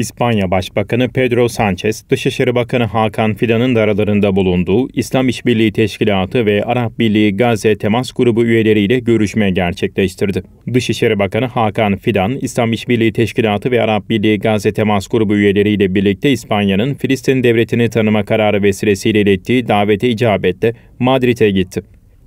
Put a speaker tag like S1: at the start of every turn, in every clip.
S1: İspanya Başbakanı Pedro Sanchez, Dışişleri Bakanı Hakan Fidan'ın da aralarında bulunduğu İslam İşbirliği Teşkilatı ve Arap Birliği Gazze Temas Grubu üyeleriyle görüşme gerçekleştirdi. Dışişleri Bakanı Hakan Fidan, İslam İşbirliği Teşkilatı ve Arap Birliği Gazze Temas Grubu üyeleriyle birlikte İspanya'nın Filistin devletini tanıma kararı vesilesiyle ilettiği davete icabetle Madrid'e gitti.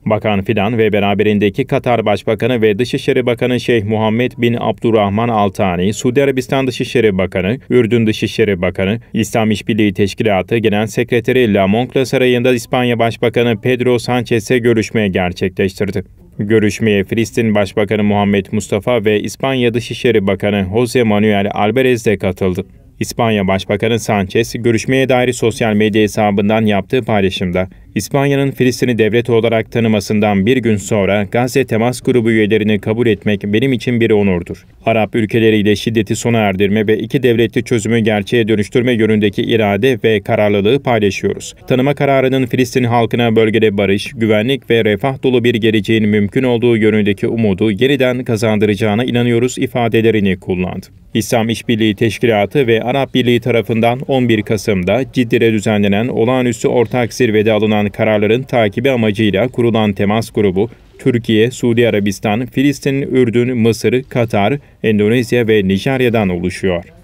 S1: Bakan Fidan ve beraberindeki Katar Başbakanı ve Dışişleri Bakanı Şeyh Muhammed bin Abdurrahman Altani, Suudi Arabistan Dışişleri Bakanı, Ürdün Dışişleri Bakanı, İslam İşbirliği Teşkilatı Genel Sekreteri La Moncla Sarayı'nda İspanya Başbakanı Pedro Sanchez'e görüşmeye gerçekleştirdi. Görüşmeye Filistin Başbakanı Muhammed Mustafa ve İspanya Dışişleri Bakanı Jose Manuel Alvarez de katıldı. İspanya Başbakanı Sanchez, görüşmeye dair sosyal medya hesabından yaptığı paylaşımda, İspanya'nın Filistin'i devlet olarak tanımasından bir gün sonra Gazze Temas Grubu üyelerini kabul etmek benim için bir onurdur. Arap ülkeleriyle şiddeti sona erdirme ve iki devletli çözümü gerçeğe dönüştürme yönündeki irade ve kararlılığı paylaşıyoruz. Tanıma kararının Filistin halkına bölgede barış, güvenlik ve refah dolu bir geleceğin mümkün olduğu yönündeki umudu yeniden kazandıracağına inanıyoruz ifadelerini kullandı. İslam İşbirliği Teşkilatı ve Arap Birliği tarafından 11 Kasım'da Ciddi'de düzenlenen olağanüstü ortak zirvede alınan alınan kararların takibi amacıyla kurulan temas grubu, Türkiye, Suudi Arabistan, Filistin, Ürdün, Mısır, Katar, Endonezya ve Nijerya'dan oluşuyor.